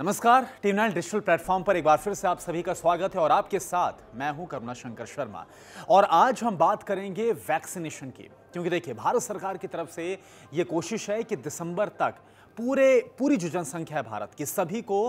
नमस्कार team nine digital platform पर एक बार फिर से आप सभी का स्वागत है और आपके साथ मैं हूं करुणा शंकर शर्मा और आज हम बात करेंगे वैक्सीनेशन की क्योंकि देखिए भारत सरकार की तरफ से ये कोशिश है कि दिसंबर तक पूरे पूरी जो जनसंख्या है भारत की सभी को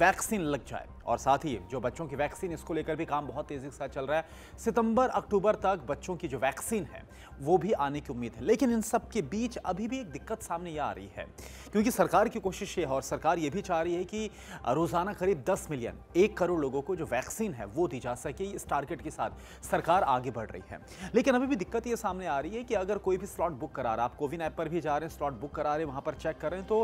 वैक्सीन लग जाए और साथ ही जो बच्चों की वैक्सीन इसको लेकर भी काम बहुत तेज़ी के साथ चल रहा है सितंबर अक्टूबर तक बच्चों की जो वैक्सीन है वो भी आने की उम्मीद है लेकिन इन सब के बीच अभी भी एक दिक्कत सामने ये आ रही है क्योंकि सरकार की कोशिश ये है और सरकार ये भी चाह रही है कि रोज़ाना करीब दस मिलियन एक करोड़ लोगों को जो वैक्सीन है वो दी जा सके इस टारगेट के साथ सरकार आगे बढ़ रही है लेकिन अभी भी दिक्कत ये सामने आ रही है कि अगर कोई भी स्लॉट बुक करा रहा है आप कोविन ऐप पर भी जा रहे हैं स्लॉट बुक करा रहे हैं वहाँ पर चेक कर रहे हैं तो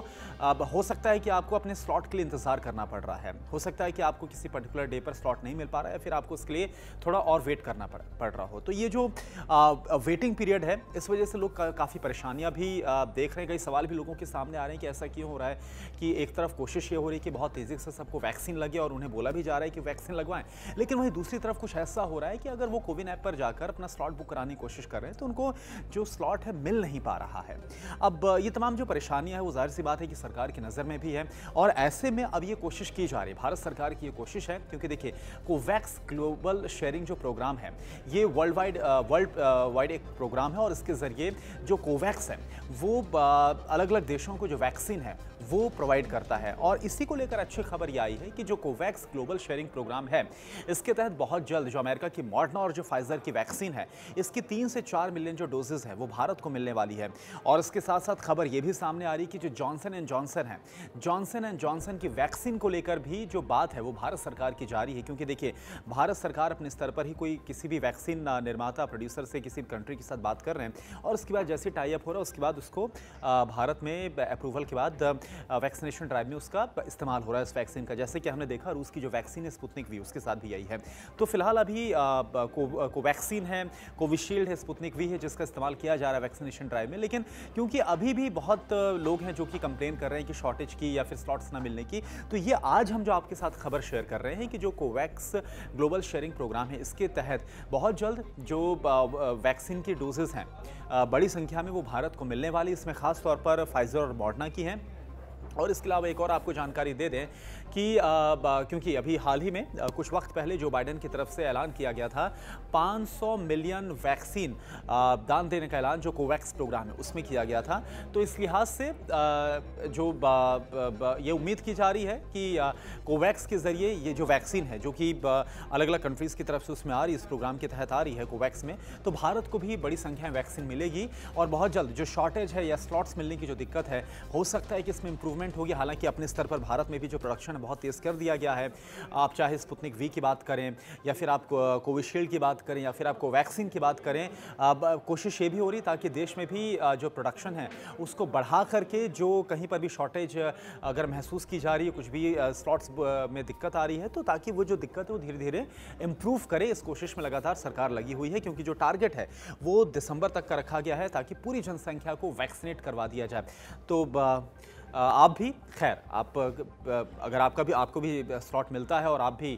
अब हो सकता है कि आपको अपने स्लॉट के लिए इंतज़ार करना पड़ रहा है हो सकता है कि आपको किसी पर्टिकुलर डे पर स्लॉट नहीं मिल पा रहा है फिर आपको उसके लिए थोड़ा और वेट करना पड़ रहा हो तो ये जो वेटिंग पीरियड है इस वजह से लोग काफ़ी परेशानियाँ भी देख रहे हैं कई सवाल भी लोगों के सामने आ रहे हैं कि ऐसा क्यों हो रहा है कि एक तरफ कोशिश ये हो रही है कि बहुत तेज़ी से सबको वैक्सीन लगे और उन्हें बोला भी जा रहा है कि वैक्सीन लगवाएं लेकिन वहीं दूसरी तरफ कुछ ऐसा हो रहा है कि अगर वो कोविन ऐप पर जाकर अपना स्लॉट बुक कराने की कोशिश कर रहे हैं तो उनको जो स्लॉट है मिल नहीं पा रहा है अब ये तमाम जो परेशानियां हैं वो जाहिर सी बात है कि सरकार की नज़र में भी है और ऐसे में अब ये कोशिश की जा रही है भारत सरकार की ये कोशिश है क्योंकि देखिए कोवैक्स ग्लोबल शेयरिंग जो प्रोग्राम है ये वर्ल्ड वाइड वर्ल्ड वाइड एक प्रोग्राम है और इसके ज़रिए जो कोवैक्स है वो अलग अलग देशों को जो वैक्सीन है वो प्रोवाइड करता है और इसी को लेकर अच्छी खबर ये आई है कि जो कोवैक्स ग्लोबल शेयरिंग प्रोग्राम है इसके तहत बहुत जल्द जो अमेरिका की मॉडर्ना और जो फाइजर की वैक्सीन है इसकी तीन से चार मिलियन जो डोजेज है वो भारत को मिलने वाली है और इसके साथ साथ खबर ये भी सामने आ रही कि जो जॉनसन एंड जॉनसन है जॉनसन एंड जॉनसन की वैक्सीन को लेकर भी जो बात है वो भारत सरकार की जारी है क्योंकि देखिए भारत सरकार अपने स्तर पर ही कोई किसी भी वैक्सीन निर्माता प्रोड्यूसर से किसी कंट्री के साथ बात कर रहे हैं और उसके बाद जैसे टाइप हो रहा है उसके बाद उसको भारत में अप्रूवल के बाद वैक्सीनेशन ड्राइव में उसका इस्तेमाल हो रहा है उस वैक्सीन का जैसे कि हमने देखा रूस की जो वैक्सीन है स्पुतनिक वी उसके साथ भी आई है तो फिलहाल अभी कोवैक्सीन है कोविशील्ड है स्पुतनिक वी है जिसका इस्तेमाल किया जा रहा है वैक्सीनेशन ड्राइव में लेकिन क्योंकि अभी भी बहुत लोग हैं जो कि कंप्लेन कर रहे हैं कि शॉर्टेज की या फिर स्लॉट्स ना मिलने की तो ये आज हम जो आपके साथ खबर शेयर कर रहे हैं कि जो कोवैक्स ग्लोबल शेयरिंग प्रोग्राम है इसके तहत बहुत जल्द जो वैक्सीन की डोजेज़ हैं बड़ी संख्या में वो भारत को मिलने वाली इसमें खास तौर पर फाइजर और मॉडना की हैं और इसके अलावा एक और आपको जानकारी दे दें कि क्योंकि अभी हाल ही में आ, कुछ वक्त पहले जो बाइडेन की तरफ से ऐलान किया गया था 500 मिलियन वैक्सीन दान देने का ऐलान जो कोवैक्स प्रोग्राम है उसमें किया गया था तो इस लिहाज से आ, जो बा, बा, ये उम्मीद की जा रही है कि कोवैक्स के ज़रिए ये जो वैक्सीन है जो कि अलग अलग कंट्रीज़ की तरफ से उसमें आ रही इस प्रोग्राम के तहत आ रही है कोवैक्स में तो भारत को भी बड़ी संख्या में वैक्सीन मिलेगी और बहुत जल्द जो शॉर्टेज है या स्लॉट्स मिलने की जो दिक्कत है हो सकता है कि इसमें इम्प्रूवमेंट इम्प्रूवमेंट होगी हालांकि अपने स्तर पर भारत में भी जो प्रोडक्शन बहुत तेज़ कर दिया गया है आप चाहे स्पुतनिक वी की बात करें या फिर आप कोविशील्ड की बात करें या फिर आप कोवैक्सीन की बात करें अब कोशिश ये भी हो रही ताकि देश में भी जो प्रोडक्शन है उसको बढ़ा करके जो कहीं पर भी शॉर्टेज अगर महसूस की जा रही है कुछ भी स्लॉट्स में दिक्कत आ रही है तो ताकि वो जो दिक्कत है वो धीरे धीरे इम्प्रूव करे इस कोशिश में लगातार सरकार लगी हुई है क्योंकि जो टारगेट है वो दिसंबर तक का रखा गया है ताकि पूरी जनसंख्या को वैक्सीनेट करवा दिया जाए तो आप भी खैर आप अगर आपका भी आपको भी स्लॉट मिलता है और आप भी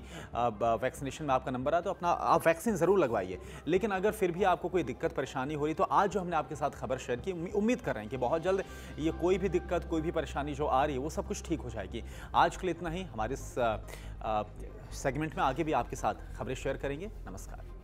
वैक्सीनेशन में आपका नंबर आया तो अपना आप वैक्सीन ज़रूर लगवाइए लेकिन अगर फिर भी आपको कोई दिक्कत परेशानी हो रही तो आज जो हमने आपके साथ खबर शेयर की उम्मीद कर रहे हैं कि बहुत जल्द ये कोई भी दिक्कत कोई भी परेशानी जो आ रही है वो सब कुछ ठीक हो जाएगी आज के लिए इतना ही हमारे इस सेगमेंट में आगे भी आपके साथ खबरें शेयर करेंगे नमस्कार